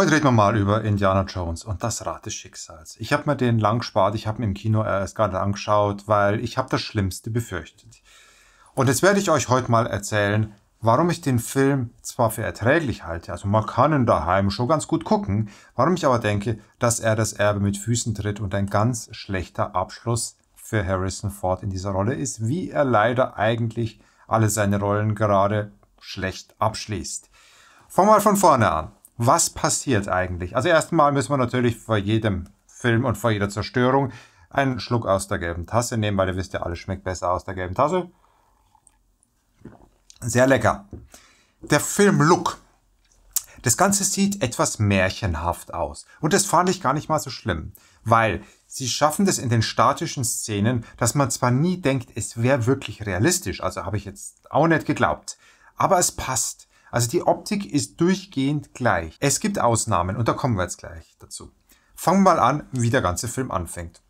Heute reden wir mal über Indiana Jones und das Rad des Schicksals. Ich habe mir den lang gespart, ich habe ihn im Kino erst gerade angeschaut, weil ich habe das Schlimmste befürchtet. Und jetzt werde ich euch heute mal erzählen, warum ich den Film zwar für erträglich halte, also man kann ihn daheim schon ganz gut gucken, warum ich aber denke, dass er das Erbe mit Füßen tritt und ein ganz schlechter Abschluss für Harrison Ford in dieser Rolle ist, wie er leider eigentlich alle seine Rollen gerade schlecht abschließt. Fangen wir mal von vorne an was passiert eigentlich? Also erstmal müssen wir natürlich vor jedem Film und vor jeder Zerstörung einen Schluck aus der gelben Tasse nehmen, weil ihr wisst ja, alles schmeckt besser aus der gelben Tasse. Sehr lecker. Der Film Look. Das Ganze sieht etwas märchenhaft aus. Und das fand ich gar nicht mal so schlimm, weil sie schaffen das in den statischen Szenen, dass man zwar nie denkt, es wäre wirklich realistisch, also habe ich jetzt auch nicht geglaubt, aber es passt. Also die Optik ist durchgehend gleich. Es gibt Ausnahmen und da kommen wir jetzt gleich dazu. Fangen wir mal an, wie der ganze Film anfängt.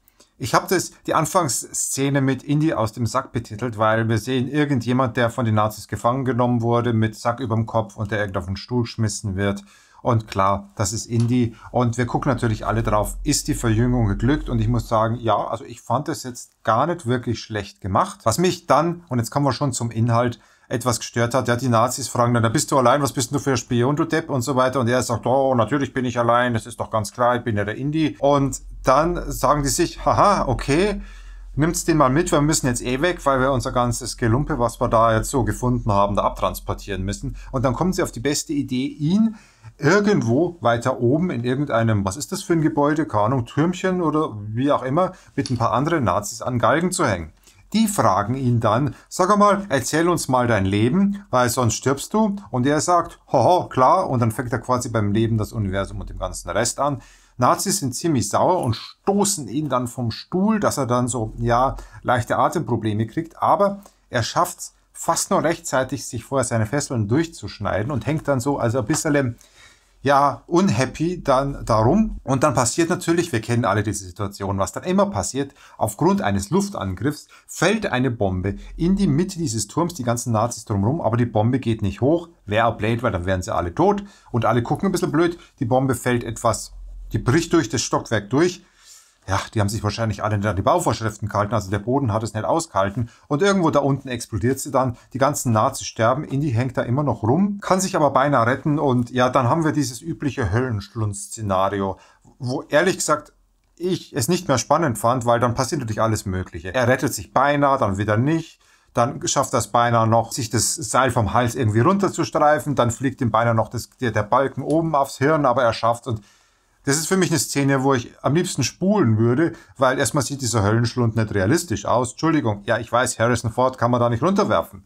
Ich habe das die Anfangsszene mit Indy aus dem Sack betitelt, weil wir sehen irgendjemand, der von den Nazis gefangen genommen wurde, mit Sack überm Kopf und der irgendwo auf den Stuhl geschmissen wird. Und klar, das ist Indy. Und wir gucken natürlich alle drauf, ist die Verjüngung geglückt? Und ich muss sagen, ja, also ich fand das jetzt gar nicht wirklich schlecht gemacht. Was mich dann, und jetzt kommen wir schon zum Inhalt, etwas gestört hat. Ja, die Nazis fragen dann, da bist du allein, was bist du für ein Spion, du Depp und so weiter. Und er sagt, oh, natürlich bin ich allein, das ist doch ganz klar, ich bin ja der Indie. Und dann sagen die sich, haha, okay, nimmt's den mal mit, wir müssen jetzt eh weg, weil wir unser ganzes Gelumpe, was wir da jetzt so gefunden haben, da abtransportieren müssen. Und dann kommen sie auf die beste Idee, ihn irgendwo weiter oben in irgendeinem, was ist das für ein Gebäude, keine Ahnung, Türmchen oder wie auch immer, mit ein paar anderen Nazis an Galgen zu hängen. Die fragen ihn dann, sag mal, erzähl uns mal dein Leben, weil sonst stirbst du. Und er sagt, hoho, klar. Und dann fängt er quasi beim Leben das Universum und dem ganzen Rest an. Nazis sind ziemlich sauer und stoßen ihn dann vom Stuhl, dass er dann so, ja, leichte Atemprobleme kriegt. Aber er schafft's fast nur rechtzeitig, sich vorher seine Fesseln durchzuschneiden und hängt dann so, also ein bisschen ja unhappy dann darum. Und dann passiert natürlich, wir kennen alle diese Situation, was dann immer passiert, aufgrund eines Luftangriffs fällt eine Bombe in die Mitte dieses Turms, die ganzen Nazis drumherum, aber die Bombe geht nicht hoch. Wäre ablädt, weil dann wären sie alle tot und alle gucken ein bisschen blöd. Die Bombe fällt etwas, die bricht durch das Stockwerk durch ja, die haben sich wahrscheinlich alle nicht an die Bauvorschriften gehalten, also der Boden hat es nicht ausgehalten. Und irgendwo da unten explodiert sie dann, die ganzen Nazis sterben, Indy hängt da immer noch rum, kann sich aber beinahe retten und ja, dann haben wir dieses übliche Höllenschlund-Szenario, wo ehrlich gesagt ich es nicht mehr spannend fand, weil dann passiert natürlich alles Mögliche. Er rettet sich beinahe, dann wieder nicht. Dann schafft das beinahe noch, sich das Seil vom Hals irgendwie runterzustreifen. Dann fliegt ihm beinahe noch das, der, der Balken oben aufs Hirn, aber er schafft und das ist für mich eine Szene, wo ich am liebsten spulen würde, weil erstmal sieht dieser Höllenschlund nicht realistisch aus. Entschuldigung, ja, ich weiß, Harrison Ford kann man da nicht runterwerfen.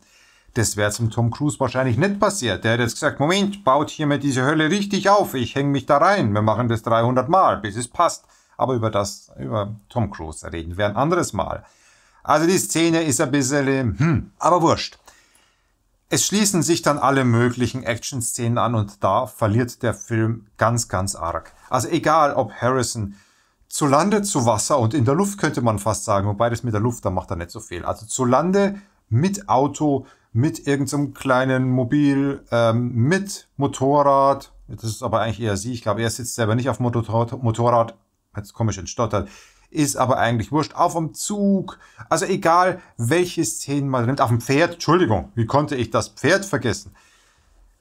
Das wäre zum Tom Cruise wahrscheinlich nicht passiert. Der hätte jetzt gesagt, Moment, baut hier mir diese Hölle richtig auf, ich hänge mich da rein, wir machen das 300 Mal, bis es passt. Aber über das, über Tom Cruise reden wir ein anderes Mal. Also die Szene ist ein bisschen, hm, aber wurscht. Es schließen sich dann alle möglichen Action-Szenen an und da verliert der Film ganz, ganz arg. Also egal, ob Harrison zu Lande, zu Wasser und in der Luft könnte man fast sagen, wobei das mit der Luft, da macht er nicht so viel. Also zu Lande mit Auto, mit irgendeinem kleinen Mobil, ähm, mit Motorrad. Das ist aber eigentlich eher sie. Ich glaube, er sitzt selber nicht auf Motorrad. Motorrad jetzt komisch entstottert ist aber eigentlich wurscht. Auf dem Zug, also egal welche Szenen man nimmt, auf dem Pferd, Entschuldigung, wie konnte ich das Pferd vergessen?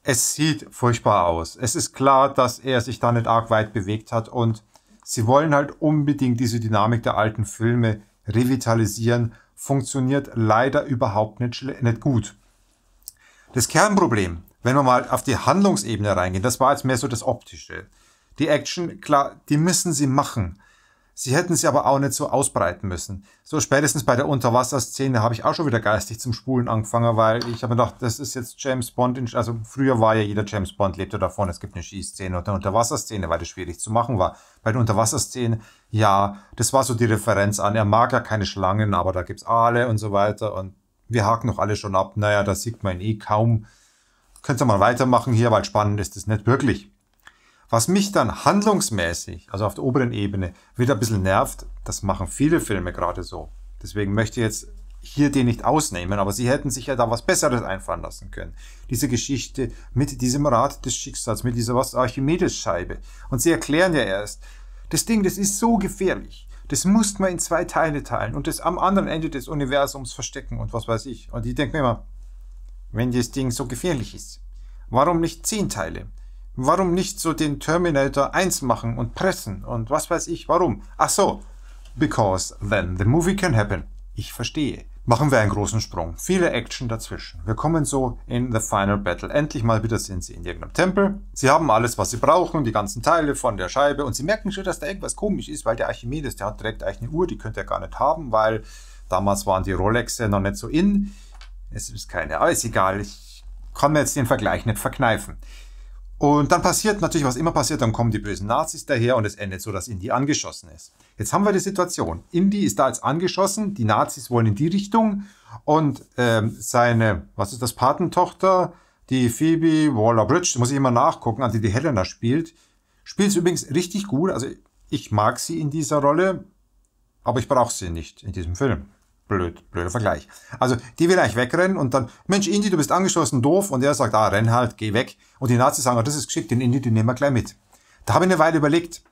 Es sieht furchtbar aus. Es ist klar, dass er sich da nicht arg weit bewegt hat und sie wollen halt unbedingt diese Dynamik der alten Filme revitalisieren. Funktioniert leider überhaupt nicht, nicht gut. Das Kernproblem, wenn wir mal auf die Handlungsebene reingehen, das war jetzt mehr so das Optische. Die Action, klar, die müssen sie machen. Sie hätten sie aber auch nicht so ausbreiten müssen. So spätestens bei der Unterwasserszene habe ich auch schon wieder geistig zum Spulen angefangen, weil ich habe gedacht, das ist jetzt James Bond. In, also früher war ja jeder James Bond lebte davon, es gibt eine Schießszene und eine Unterwasserszene, weil das schwierig zu machen war. Bei der Unterwasserszene, ja, das war so die Referenz an. Er mag ja keine Schlangen, aber da gibt's Aale und so weiter und wir haken noch alle schon ab. Naja, da sieht man eh kaum. Könnt ihr mal weitermachen hier, weil spannend ist es nicht wirklich. Was mich dann handlungsmäßig, also auf der oberen Ebene, wieder ein bisschen nervt, das machen viele Filme gerade so. Deswegen möchte ich jetzt hier den nicht ausnehmen, aber sie hätten sich ja da was Besseres einfallen lassen können. Diese Geschichte mit diesem Rad des Schicksals, mit dieser was Archimedes-Scheibe. Und sie erklären ja erst, das Ding, das ist so gefährlich. Das muss man in zwei Teile teilen und das am anderen Ende des Universums verstecken und was weiß ich. Und ich denke mir immer, wenn das Ding so gefährlich ist, warum nicht zehn Teile? Warum nicht so den Terminator 1 machen und pressen und was weiß ich warum? Ach so, because then the movie can happen. Ich verstehe. Machen wir einen großen Sprung. Viele Action dazwischen. Wir kommen so in The Final Battle. Endlich mal wieder sind sie in irgendeinem Tempel. Sie haben alles, was sie brauchen, die ganzen Teile von der Scheibe und sie merken schon, dass da irgendwas komisch ist, weil der Archimedes, der hat direkt eigentlich eine Uhr, die könnte er gar nicht haben, weil damals waren die Rolexe noch nicht so in. Es ist keine, aber ist egal. Ich kann mir jetzt den Vergleich nicht verkneifen. Und dann passiert natürlich, was immer passiert, dann kommen die bösen Nazis daher und es endet so, dass Indy angeschossen ist. Jetzt haben wir die Situation. Indy ist da jetzt angeschossen, die Nazis wollen in die Richtung und ähm, seine, was ist das, Patentochter, die Phoebe Waller-Bridge, muss ich immer nachgucken, an die die Helena spielt, spielt es übrigens richtig gut. Also ich mag sie in dieser Rolle, aber ich brauche sie nicht in diesem Film. Blöd, blöder Vergleich. Also die will eigentlich wegrennen und dann, Mensch, Indy, du bist angeschossen, doof. Und er sagt, ah, renn halt, geh weg. Und die Nazis sagen, oh, das ist geschickt, den Indy, den nehmen wir gleich mit. Da habe ich eine Weile überlegt.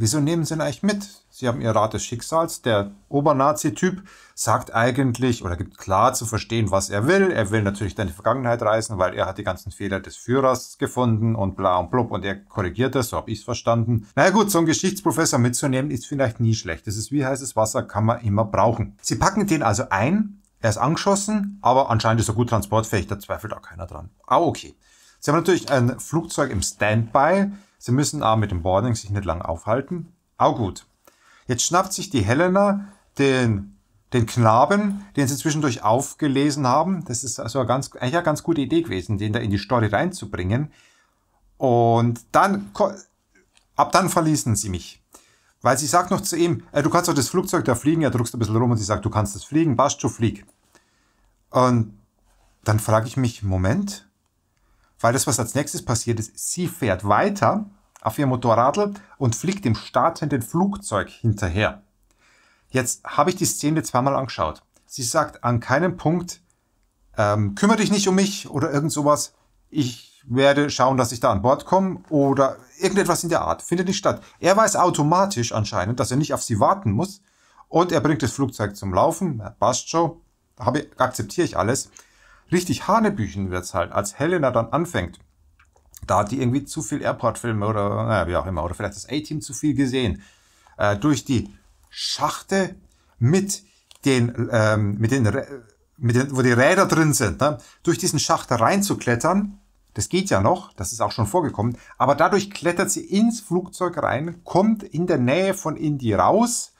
Wieso nehmen Sie ihn eigentlich mit? Sie haben Ihr Rat des Schicksals. Der Obernazi-Typ sagt eigentlich oder gibt klar zu verstehen, was er will. Er will natürlich dann die Vergangenheit reißen, weil er hat die ganzen Fehler des Führers gefunden und bla und blub und er korrigiert das, so habe ich es verstanden. Na naja gut, so einen Geschichtsprofessor mitzunehmen ist vielleicht nie schlecht. Das ist wie heißes Wasser, kann man immer brauchen. Sie packen den also ein, er ist angeschossen, aber anscheinend ist er gut transportfähig, da zweifelt auch keiner dran. Ah, okay. Sie haben natürlich ein Flugzeug im Standby Sie müssen aber mit dem Boarding sich nicht lang aufhalten. Auch gut. Jetzt schnappt sich die Helena den, den Knaben, den sie zwischendurch aufgelesen haben. Das ist also ganz, eigentlich eine ganz gute Idee gewesen, den da in die Story reinzubringen. Und dann, ab dann verließen sie mich. Weil sie sagt noch zu ihm, äh, du kannst doch das Flugzeug da fliegen, er druckst ein bisschen rum und sie sagt, du kannst das fliegen, Bastu, flieg. Und dann frage ich mich, Moment, weil das, was als nächstes passiert ist, sie fährt weiter auf ihr Motorradl und fliegt dem startenden Flugzeug hinterher. Jetzt habe ich die Szene zweimal angeschaut. Sie sagt an keinem Punkt, ähm, kümmere dich nicht um mich oder irgend sowas. Ich werde schauen, dass ich da an Bord komme oder irgendetwas in der Art. Findet nicht statt. Er weiß automatisch anscheinend, dass er nicht auf sie warten muss und er bringt das Flugzeug zum Laufen. Passt schon. Akzeptiere ich alles richtig Hanebüchen wird es halt, als Helena dann anfängt. Da hat die irgendwie zu viel Airport-Filme oder naja, wie auch immer, oder vielleicht das A-Team zu viel gesehen. Äh, durch die Schachte mit den, ähm, mit den, mit den, wo die Räder drin sind, ne? durch diesen Schacht reinzuklettern, das geht ja noch, das ist auch schon vorgekommen, aber dadurch klettert sie ins Flugzeug rein, kommt in der Nähe von Indy raus.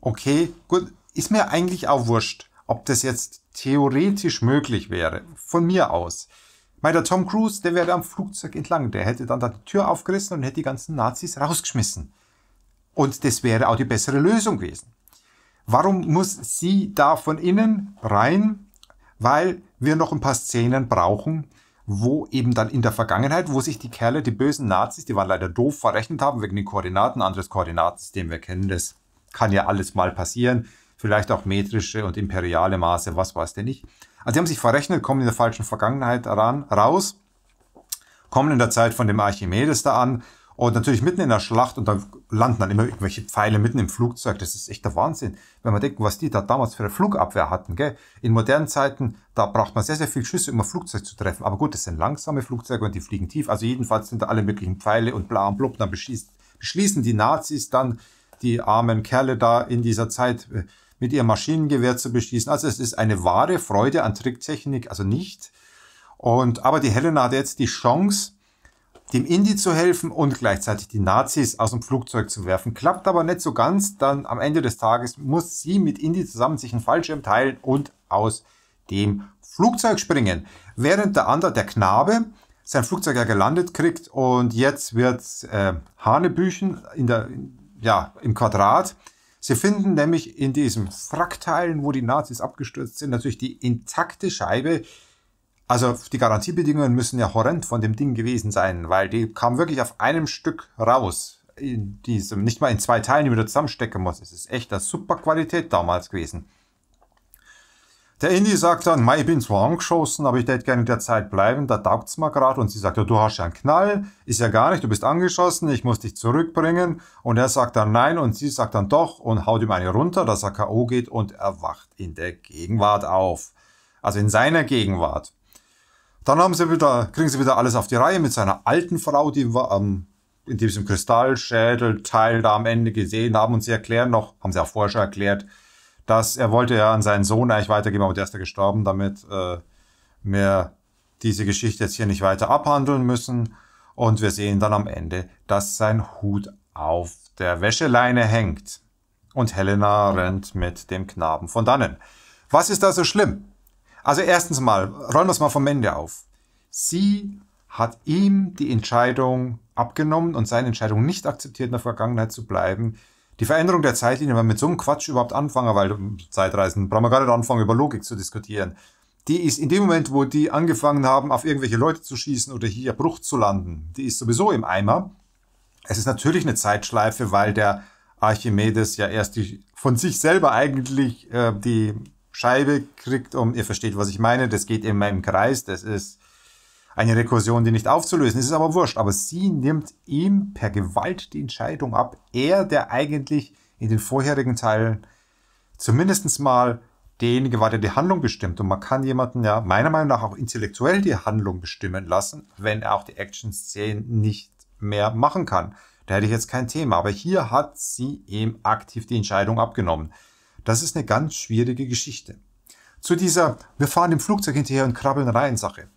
Okay, gut, ist mir eigentlich auch wurscht ob das jetzt theoretisch möglich wäre. Von mir aus. Weil der Tom Cruise, der wäre am Flugzeug entlang. Der hätte dann da die Tür aufgerissen und hätte die ganzen Nazis rausgeschmissen. Und das wäre auch die bessere Lösung gewesen. Warum muss sie da von innen rein? Weil wir noch ein paar Szenen brauchen, wo eben dann in der Vergangenheit, wo sich die Kerle, die bösen Nazis, die waren leider doof, verrechnet haben wegen den Koordinaten, anderes Koordinatensystem, wir kennen das, kann ja alles mal passieren vielleicht auch metrische und imperiale Maße, was weiß denn nicht. Also sie haben sich verrechnet, kommen in der falschen Vergangenheit ran, raus, kommen in der Zeit von dem Archimedes da an und natürlich mitten in der Schlacht und dann landen dann immer irgendwelche Pfeile mitten im Flugzeug. Das ist echt der Wahnsinn, wenn man denkt, was die da damals für eine Flugabwehr hatten. Gell? In modernen Zeiten, da braucht man sehr, sehr viel Schüsse, um ein Flugzeug zu treffen. Aber gut, das sind langsame Flugzeuge und die fliegen tief. Also jedenfalls sind da alle möglichen Pfeile und bla und blub. Dann beschließen die Nazis dann die armen Kerle da in dieser Zeit äh, mit ihrem Maschinengewehr zu beschießen. Also es ist eine wahre Freude an Tricktechnik, also nicht. Und, aber die Helena hat jetzt die Chance, dem Indie zu helfen und gleichzeitig die Nazis aus dem Flugzeug zu werfen. Klappt aber nicht so ganz, dann am Ende des Tages muss sie mit Indie zusammen sich einen Fallschirm teilen und aus dem Flugzeug springen. Während der andere, der Knabe, sein Flugzeug ja gelandet kriegt und jetzt wird äh, Hanebüchen in der, in, ja, im Quadrat Sie finden nämlich in diesem Frackteilen, wo die Nazis abgestürzt sind, natürlich die intakte Scheibe. Also die Garantiebedingungen müssen ja horrend von dem Ding gewesen sein, weil die kam wirklich auf einem Stück raus. In diesem, nicht mal in zwei Teilen, die man zusammenstecken muss. Es ist echt eine super Qualität damals gewesen. Der Indy sagt dann, Mai, ich bin zwar angeschossen, aber ich hätte gerne in der Zeit bleiben, da taugt es mir gerade. Und sie sagt, du hast ja einen Knall, ist ja gar nicht, du bist angeschossen, ich muss dich zurückbringen. Und er sagt dann nein und sie sagt dann doch und haut ihm eine runter, dass er K.O. geht und er wacht in der Gegenwart auf. Also in seiner Gegenwart. Dann haben sie wieder, kriegen sie wieder alles auf die Reihe mit seiner alten Frau, die wir ähm, in diesem Kristallschädelteil da am Ende gesehen haben. Und sie erklären noch, haben sie auch vorher schon erklärt, dass er wollte ja an seinen Sohn eigentlich weitergeben, aber der ist ja gestorben, damit äh, wir diese Geschichte jetzt hier nicht weiter abhandeln müssen. Und wir sehen dann am Ende, dass sein Hut auf der Wäscheleine hängt. Und Helena rennt mit dem Knaben von dannen. Was ist da so schlimm? Also erstens mal, rollen wir es mal vom Ende auf. Sie hat ihm die Entscheidung abgenommen und seine Entscheidung nicht akzeptiert, in der Vergangenheit zu bleiben. Die Veränderung der Zeitlinie, wenn wir mit so einem Quatsch überhaupt anfangen, weil Zeitreisen, brauchen wir gar nicht anfangen, über Logik zu diskutieren. Die ist in dem Moment, wo die angefangen haben, auf irgendwelche Leute zu schießen oder hier Bruch zu landen, die ist sowieso im Eimer. Es ist natürlich eine Zeitschleife, weil der Archimedes ja erst die, von sich selber eigentlich äh, die Scheibe kriegt, um ihr versteht, was ich meine. Das geht immer im Kreis. Das ist eine Rekursion, die nicht aufzulösen ist, ist aber wurscht. Aber sie nimmt ihm per Gewalt die Entscheidung ab. Er, der eigentlich in den vorherigen Teilen zumindest mal den war, der die Handlung bestimmt. Und man kann jemanden ja meiner Meinung nach auch intellektuell die Handlung bestimmen lassen, wenn er auch die Action-Szenen nicht mehr machen kann. Da hätte ich jetzt kein Thema. Aber hier hat sie ihm aktiv die Entscheidung abgenommen. Das ist eine ganz schwierige Geschichte. Zu dieser Wir fahren dem Flugzeug hinterher und krabbeln rein Sache.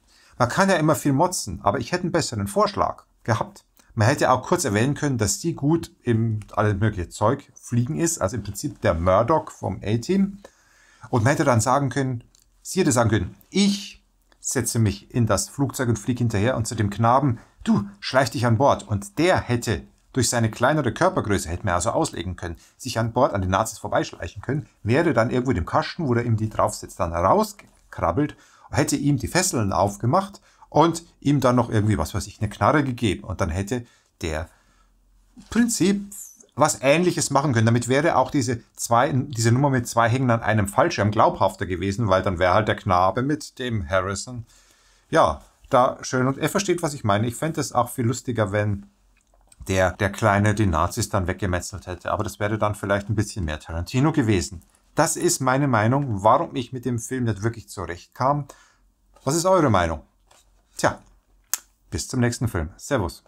Man kann ja immer viel motzen, aber ich hätte einen besseren Vorschlag gehabt. Man hätte auch kurz erwähnen können, dass sie gut im alles mögliche Zeug fliegen ist, also im Prinzip der Murdoch vom A-Team. Und man hätte dann sagen können, sie hätte sagen können, ich setze mich in das Flugzeug und fliege hinterher und zu dem Knaben, du, schleich dich an Bord. Und der hätte durch seine kleinere Körpergröße, hätte man also auslegen können, sich an Bord an den Nazis vorbeischleichen können, wäre dann irgendwo dem Kasten, wo er ihm die draufsetzt, dann rausgekrabbelt hätte ihm die Fesseln aufgemacht und ihm dann noch irgendwie, was weiß ich, eine Knarre gegeben. Und dann hätte der Prinzip was ähnliches machen können. Damit wäre auch diese, zwei, diese Nummer mit zwei Hängen an einem Fallschirm glaubhafter gewesen, weil dann wäre halt der Knabe mit dem Harrison. Ja, da schön. Und er versteht, was ich meine. Ich fände es auch viel lustiger, wenn der, der Kleine die Nazis dann weggemetzelt hätte. Aber das wäre dann vielleicht ein bisschen mehr Tarantino gewesen. Das ist meine Meinung, warum ich mit dem Film nicht wirklich zurechtkam. Was ist eure Meinung? Tja, bis zum nächsten Film. Servus.